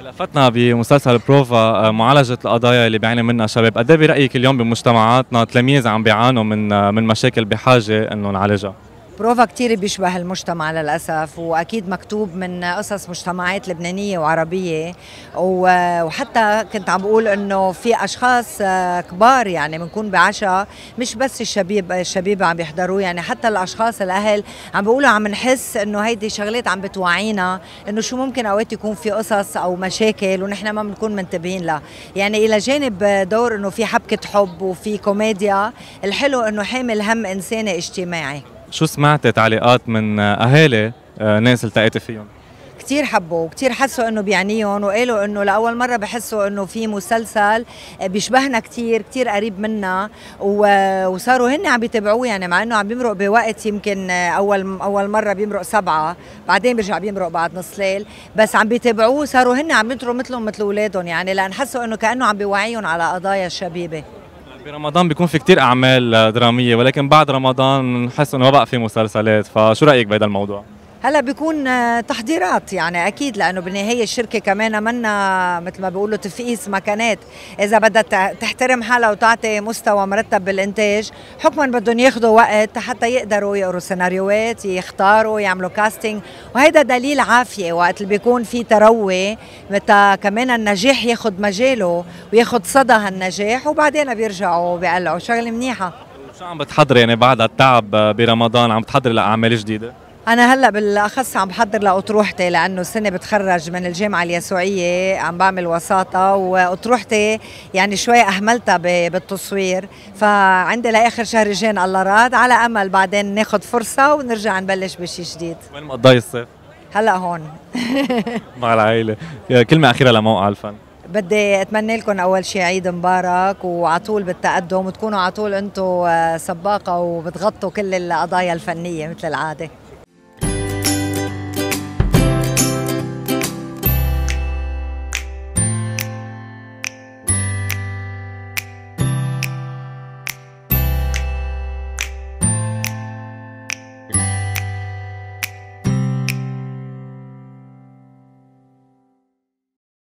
لفتنا بمسلسل بروفا آه، معالجة القضايا اللي بيعاني منها شباب، قد إيه برأيك اليوم بمجتمعاتنا تلاميذ عم بيعانوا من آه، من مشاكل بحاجة انه نعالجها؟ بروفا كتير بيشبه المجتمع للأسف وأكيد مكتوب من قصص مجتمعات لبنانية وعربية وحتى كنت عم بقول إنه في أشخاص آه، كبار يعني بنكون بعشاء مش بس الشبيب الشبيبة عم يحضروه يعني حتى الأشخاص الأهل عم بيقولوا عم نحس إنه هيدي شغلات عم بتوعينا إنه شو ممكن أوقات يكون في قصص أو مشاكل ونحن ما بنكون منتبهين لها يعني إلى جانب دور إنه في حبكة حب وفي كوميديا الحلو إنه حامل هم إنساني اجتماعي شو سمعتي تعليقات من اهالي آه، ناس التقيتي فيهم؟ كثير حبوا وكثير حسوا انه بيعنيهم وقالوا انه لاول مره بحسوا انه في مسلسل بيشبهنا كثير كثير قريب منا وصاروا هن عم يتابعوه يعني مع انه عم بيمرق بوقت يمكن اول اول مره بيمرق سبعه بعدين بيرجع بيمرق بعد نص ليل بس عم بيتابعوه صاروا هن عم ينطروا مثلهم مثل اولادهم يعني لان حسوا انه كانه عم بيوعيهم على قضايا الشبيبه برمضان بيكون في كتير اعمال دراميه ولكن بعد رمضان بنحس انه ما بقى في مسلسلات فشو رايك بهذا الموضوع هلا بيكون آه، تحضيرات يعني اكيد لانه بالنهايه الشركه كمان منا مثل ما بيقولوا تفقيس مكانات اذا بدها تحترم حالها وتعطي مستوى مرتب بالانتاج حكما بدهم ياخذوا وقت حتى يقدروا يقروا سيناريوهات يختاروا يعملوا كاستنج وهيدا دليل عافيه وقت اللي بيكون في تروي متى كمان النجاح ياخذ مجاله وياخذ صدى هالنجاح وبعدين بيرجعوا بيقلعوا شغله منيحه شو عم بتحضري يعني بعد التعب آه، برمضان عم بتحضري لاعمال جديده؟ انا هلا بالاخص عم بحضر لاطروحتي لانه السنه بتخرج من الجامعه اليسوعيه عم بعمل وساطه واطروحتي يعني شوي اهملتها بالتصوير فعندي لاخر شهر جين الله راد على امل بعدين ناخذ فرصه ونرجع نبلش بشيء جديد وين مقضي الصيف هلا هون مع العائله كلمه اخيره لموقع الفن بدي اتمنى لكم اول شيء عيد مبارك وعلى طول بالتقدم وتكونوا على طول انتم آه، سباقه وبتغطوا كل القضايا الفنيه مثل العاده